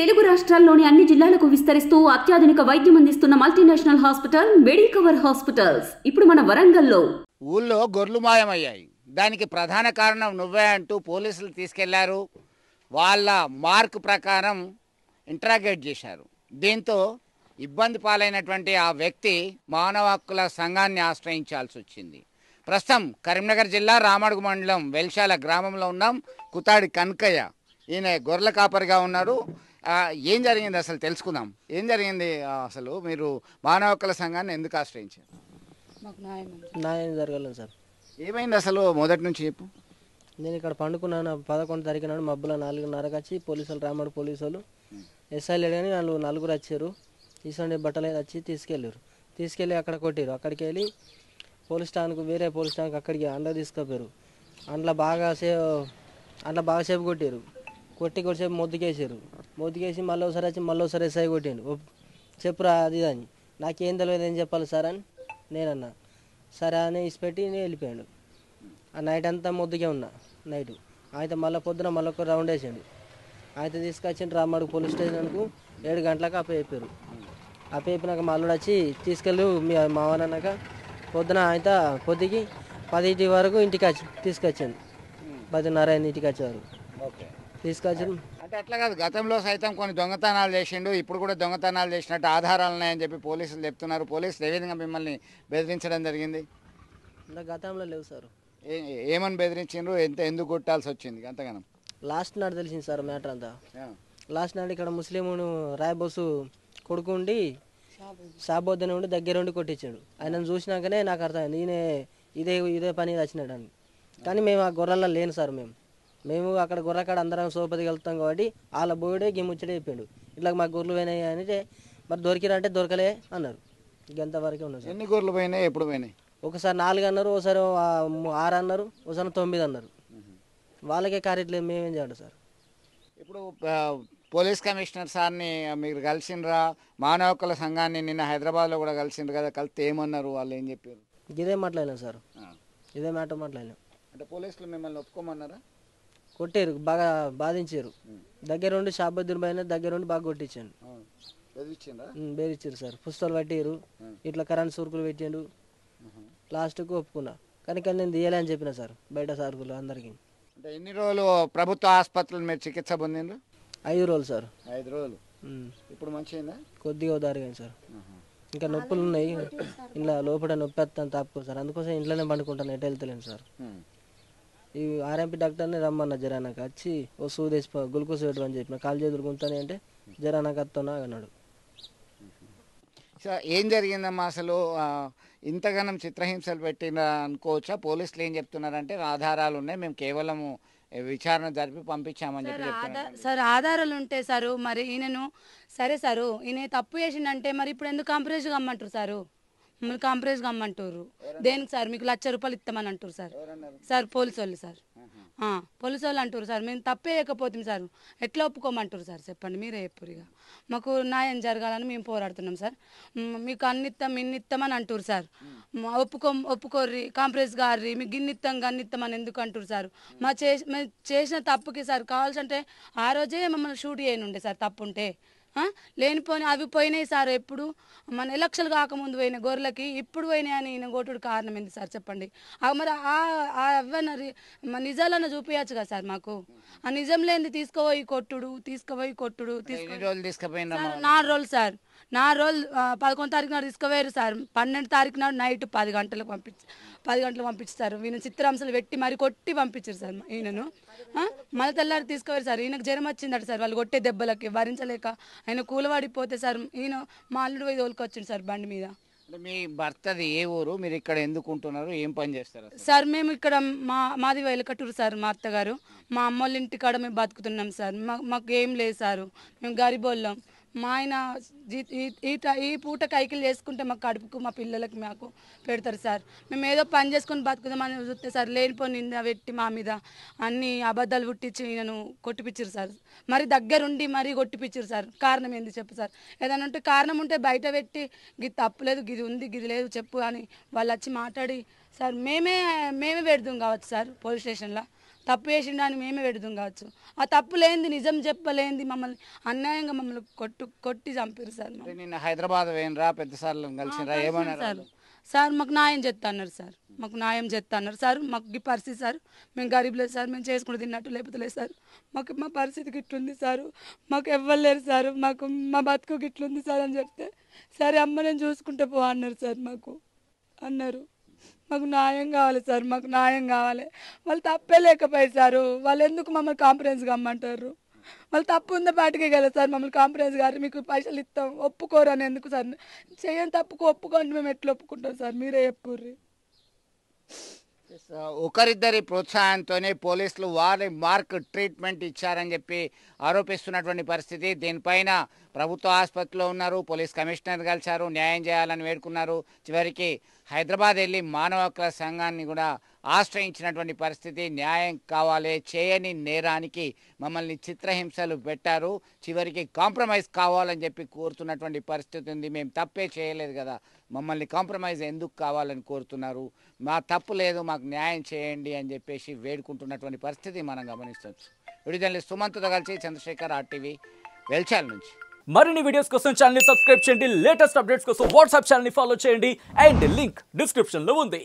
తెలుగు రాష్ట్రాల్లోని అన్ని జిల్లాలకు విస్తరిస్తూ అత్యాధునిక వైద్యం అందిస్తున్న మల్టీనేషనల్ హాస్పిటల్ మెడికవర్ హాస్పిటల్స్ ఇప్పుడు మన వరంగల్లో ఊళ్ళో గొర్రెలు మాయమయ్యాయి దానికి ప్రధాన కారణం నువ్వే అంటూ పోలీసులు తీసుకెళ్లారు వాళ్ళ మార్క్ ప్రకారం ఇంట్రాగేట్ చేశారు దీంతో ఇబ్బంది పాలైనటువంటి ఆ వ్యక్తి మానవ హక్కుల సంఘాన్ని ఆశ్రయించాల్సి వచ్చింది ప్రస్తుతం కరీంనగర్ జిల్లా రామడుగు మండలం వెల్షాల గ్రామంలో ఉన్నాం కుతాడి కనకయ్య ఈయన గొర్రెల కాపరిగా ఉన్నారు ఏం జరిగింది అసలు తెలుసుకుందాం ఏం జరిగింది అసలు మీరు మానవ హక్కుల సంఘాన్ని ఎందుకు ఆశ్రయించారు న్యాయం జరగలేదు సార్ ఏమైంది అసలు మొదటి నుంచి చెప్పు నేను ఇక్కడ పండుకున్నాను పదకొండు తారీఖు నాడు మబ్బుల నాలుగున్నరకు వచ్చి పోలీసులు రామడు పోలీసులు ఎస్ఐలు కానీ వాళ్ళు నలుగురు వచ్చారు తీసుండే బట్టలు వచ్చి తీసుకెళ్ళారు తీసుకెళ్ళి అక్కడ కొట్టారు అక్కడికి వెళ్ళి పోలీస్ స్టాండ్కు వేరే పోలీస్ స్టాండ్కి అక్కడికి అండ తీసుకుపోయారు అందులో బాగా సేపు అందులో బాగా సేపు కొట్టారు కొట్టి కొద్దిసేపు మొద్దుకేసారు మొద్దుకేసి మళ్ళీ ఒకసారి వచ్చి మళ్ళీ ఒకసారి ఎస్ఐ కొట్టిండు చెప్పురా అది అని నాకేం తెలియదు ఏం చెప్పాలి సార్ అని నేనన్నా సరే అని ఇసిపెట్టి నేను వెళ్ళిపోయాడు ఆ నైట్ అంతా మొద్దుకే ఉన్నా నైట్ అయితే మళ్ళీ పొద్దున మళ్ళీ ఒక రౌండ్ వేసాడు అయితే తీసుకొచ్చిండు రామడు పోలీస్ స్టేషన్కు ఏడు గంటలకు అప్పచెప్పారు అప్పచెప్పినాక మళ్ళీ వచ్చి తీసుకెళ్ళు మీ మావనన్నాక పొద్దున అయితే పొద్దుకి పదింటి వరకు ఇంటికి వచ్చి తీసుకొచ్చాను పదిన్నర ఇంటికి వచ్చేవారు ఓకే తీసుకొచ్చిన అంటే అట్లా కాదు గతంలో సైతం కొన్ని దొంగతనాలు చేసిండు ఇప్పుడు కూడా దొంగతనాలు చేసినట్టు ఆధారాలు ఉన్నాయని చెప్పి పోలీసులు చెప్తున్నారు పోలీసులు ఏ విధంగా మిమ్మల్ని బెదిరించడం జరిగింది గతంలో లేవు సార్ ఏమని బెదిరించిండ్రు ఎంత ఎందుకు కొట్టాల్సి వచ్చింది అంతగానం లాస్ట్ నాడు తెలిసింది సార్ మ్యాటర్ అంతా లాస్ట్ నాడు ఇక్కడ ముస్లిమును రాయబోసు కొడుకు ఉండి షాబోద్దన ఉండి దగ్గర ఉండి కొట్టించాడు ఆయన చూసినాకనే నాకు అర్థమైంది ఈయన ఇదే ఇదే పని వచ్చినాడు అని కానీ మేము ఆ గొర్రెల్లో లేను సార్ మేము మేము అక్కడ గుర్రకాడ అందరం సోపతికి వెళ్తాం కాబట్టి వాళ్ళ బోయుడే గిమ్ముచ్చడే చెప్పాడు ఇట్లా మా గొర్రెలు పోయినాయి అంటే మరి దొరికిరా దొరకలే అన్నారు ఇంకెంత వరకే ఉన్నారు ఎన్ని గొర్రెలు పోయినాయి ఎప్పుడు పోయినాయి ఒకసారి నాలుగు అన్నారు ఒకసారి ఆరు అన్నారు ఒకసారి తొమ్మిది అన్నారు వాళ్ళకే కార్యట్లేదు మేమేం చేయడం సార్ ఇప్పుడు పోలీస్ కమిషనర్ సార్ని మీరు కలిసిండ్రా మానవ హక్కుల సంఘాన్ని నిన్న హైదరాబాద్లో కూడా కలిసిండ్రు కదా కలిస్తే ఏమన్నారు వాళ్ళు ఏం చెప్పారు ఇదే మాట్లాడలేం సార్ ఇదే మాట మాట్లాడలేం అంటే పోలీసులు మిమ్మల్ని ఒప్పుకోమన్నారా కొట్టారు బాగా బాధించారు దగ్గర ఉండి షాబద్దుల పైన దగ్గర ఉండి బాగా కొట్టించాను బేదిచ్చారు సార్ పుస్తకాలు పట్టారు ఇట్లా కరెంట్ సురుకులు పెట్టిండు లాస్ట్కు ఒప్పుకున్నా కానీ కానీ నేను తీయలే చెప్పిన సార్ బయట సరుకులు అందరికి అంటే ఎన్ని రోజులు ప్రభుత్వ ఆసుపత్రులు మీరు చికిత్స పొందిండ్రు ఐదు రోజులు సార్ ఐదు రోజులు ఇప్పుడు మంచిగా కొద్దిగా దారిగా సార్ ఇంకా నొప్పులు ఉన్నాయి ఇలా లోపల నొప్పి వస్తాను తప్పుకో సార్ అందుకోసం ఇంట్లోనే పండుకుంటాను ఎటు వెళ్తలేను సార్ ఈ ఆర్ఎంపీ డాక్టర్ని రమ్మన్నా జర వచ్చి ఓ సూదేసి గ్లూకోజ్ పెట్టు అని చెప్పిన కాలు చేతులు గుంతానే అంటే జర నాకు అత్తనా అన్నాడు సార్ ఏం జరిగిందమ్మా అసలు ఇంతగానం చిత్రహింసలు పెట్టిన అనుకోవచ్చా పోలీసులు ఏం చెప్తున్నారంటే ఆధారాలు ఉన్నాయి మేము కేవలము విచారణ జరిపి పంపించామని చెప్పి సార్ ఆధారాలు ఉంటే సారు మరి ఈయనను సరే సారు ఈయన తప్పు చేసిండంటే మరి ఇప్పుడు ఎందుకు కాంప్రమైజ్ కమ్మంటారు సారు మమ్మల్ని కాంప్రమైజ్ కమ్మంటారు దేనికి సార్ మీకు లక్ష రూపాయలు ఇస్తామని అంటారు సార్ సార్ పోలీసు వాళ్ళు సార్ పోలీసు వాళ్ళు అంటారు సార్ మేము తప్పేయకపోతాం సార్ ఎట్లా ఒప్పుకోమంటారు సార్ చెప్పండి మీరే చెప్పారు మాకు న్యాయం జరగాలని మేము పోరాడుతున్నాం సార్ మీకు అన్నిత్తం ఇన్నిత్తామని అంటారు సార్ ఒప్పుకో ఒప్పుకోర్రి కాంప్రమైజ్ గారి మీకు గిన్నిత్తం గన్నిత్తామని ఎందుకు అంటారు సార్ మా చేసిన తప్పుకి సార్ కావాల్సి అంటే ఆ రోజే మమ్మల్ని షూట్ చేయనుండే సార్ తప్పుంటే లేనిపోయిన అవి పోయినాయి సార్ ఎప్పుడు మన ఎలక్షన్లు కాకముందు పోయిన గొర్రెలకి ఇప్పుడు పోయినాయి అని ఈయన కొట్టుడు కారణం ఏంది సార్ చెప్పండి మరి అవన్న నిజాలన్న చూపించచ్చు కదా సార్ మాకు ఆ నిజం లేని తీసుకుపోయి కొట్టుడు తీసుకుపోయి కొట్టుడు తీసుకుపోయి నాలుగు రోజులు సార్ నా రోజులు పదకొండు తారీఖు నాడు తీసుకుపోయారు సార్ పన్నెండు తారీఖు నాడు నైట్ పది గంటలకు పంపించి పది గంటలకు పంపించారు ఈయన చిత్రాంశాలు పెట్టి మరి కొట్టి పంపించారు సార్ ఈయనను మళ్ళీ తెల్లారి తీసుకుపోయారు సార్ ఈయనకు జ్వరం వచ్చిందట సార్ వాళ్ళు కొట్టే దెబ్బలకి భరించలేక ఆయన కూలవాడిపోతే సార్ ఈయన మా అల్లుడు పోయి తోలుకొచ్చింది సార్ బండి మీద మీ భర్తది ఏ ఊరు మీరు ఇక్కడ ఎందుకు ఉంటున్నారు ఏం పని చేస్తారు సార్ మేము ఇక్కడ మా మాది వెలకటూరు సార్ మా అత్తగారు మా అమ్మ వాళ్ళ ఇంటికాడ మేము బతుకుతున్నాం సార్ మాకు ఏం లేదు సార్ మేము గరిబోళ్ళం మా ఆయన ఈ ఈ పూట కైకిలు చేసుకుంటే మా కడుపుకు మా పిల్లలకు మాకు పెడతారు సార్ మేము ఏదో పని చేసుకొని బతుకుదామని చూస్తే సార్ లేనిపోయి నింద పెట్టి మా మీద అన్ని అబద్ధాలు పుట్టించి నేను కొట్టిపించారు సార్ మరి దగ్గరుండి మరీ కొట్టిపించారు సార్ కారణం ఏంది చెప్పు సార్ ఏదైనా ఉంటే కారణం ఉంటే బయట పెట్టి గిది తప్పులేదు గిది ఉంది గిది లేదు చెప్పు అని వాళ్ళు వచ్చి మాట్లాడి సార్ మేమే మేమే పెడదాం కావచ్చు సార్ పోలీస్ స్టేషన్లో తప్పు చేసిండు దాన్ని మేమే పెడుతుంది కావచ్చు ఆ తప్పు లేనిది నిజం చెప్పలేనిది మమ్మల్ని అన్యాయంగా మమ్మల్ని కొట్టు కొట్టి చంపారు సార్ నిన్న హైదరాబాద్ పోయినరా పెద్ద సార్లు కలిసినరా ఏమన్నారు సార్ సార్ మాకు న్యాయం అన్నారు సార్ మాకు న్యాయం అన్నారు సార్ మాకు ఈ పరిస్థితి సార్ మేము గరీబ్ లేదు సార్ మేము చేసుకుని తిన్నట్టు లేకపోతే లేదు సార్ మాకు మా పరిస్థితికి గిట్లుంది సార్ మాకు ఇవ్వలేరు సార్ మాకు మా బతుకు గిట్లుంది సార్ అని చెప్తే సరే అమ్మ నేను చూసుకుంటే పో అన్నారు సార్ మాకు అన్నారు మాకు న్యాయం కావాలి సార్ మాకు న్యాయం కావాలి వాళ్ళు తప్పే లేకపోయారు సారు వాళ్ళు ఎందుకు మమ్మల్ని కాంప్రమైజ్ కమ్మంటారు వాళ్ళు తప్పు ఉందా పాటికే కదా సార్ మమ్మల్ని కాంప్రమైజ్ గారు మీకు పైసలు ఇస్తాం ఒప్పుకోరు అని ఎందుకు సార్ చేయని తప్పుకు ఒప్పుకోండి మేము ఎట్లా ఒప్పుకుంటాం సార్ మీరే చెప్పుర్రి ఒకరిద్దరి ప్రోత్సాహంతోనే పోలీసులు వారి మార్క్ ట్రీట్మెంట్ ఇచ్చారని చెప్పి ఆరోపిస్తున్నటువంటి పరిస్థితి దీనిపైన ప్రభుత్వ ఆసుపత్రిలో ఉన్నారు పోలీస్ కమిషనర్ కలిశారు న్యాయం చేయాలని వేడుకున్నారు చివరికి హైదరాబాద్ వెళ్ళి మానవ హక్కుల సంఘాన్ని కూడా ఆశ్రయించినటువంటి పరిస్థితి న్యాయం కావాలి చేయని నేరానికి మమ్మల్ని చిత్రహింసలు పెట్టారు చివరికి కాంప్రమైజ్ కావాలని చెప్పి కోరుతున్నటువంటి పరిస్థితి ఉంది మేము తప్పే చేయలేదు కదా మమ్మల్ని కాంప్రమైజ్ ఎందుకు కావాలని కోరుతున్నారు మా తప్పు లేదు మాకు న్యాయం చేయండి అని చెప్పేసి వేడుకుంటున్నటువంటి పరిస్థితి మనం గమనిస్తుంది విడుదల సుమంత్తో కలిసి చంద్రశేఖర్ ఆర్టీవీ వెల్చాల నుంచి మరిన్ని వీడియోస్ కోసం ఛానల్ సబ్స్క్రైబ్ చేయండి లేటెస్ట్ అప్డేట్స్ కోసం వాట్సాప్ ఛానల్ని ఫాలో చేయండి అండ్ లింక్ డిస్క్రిప్షన్లో ఉంది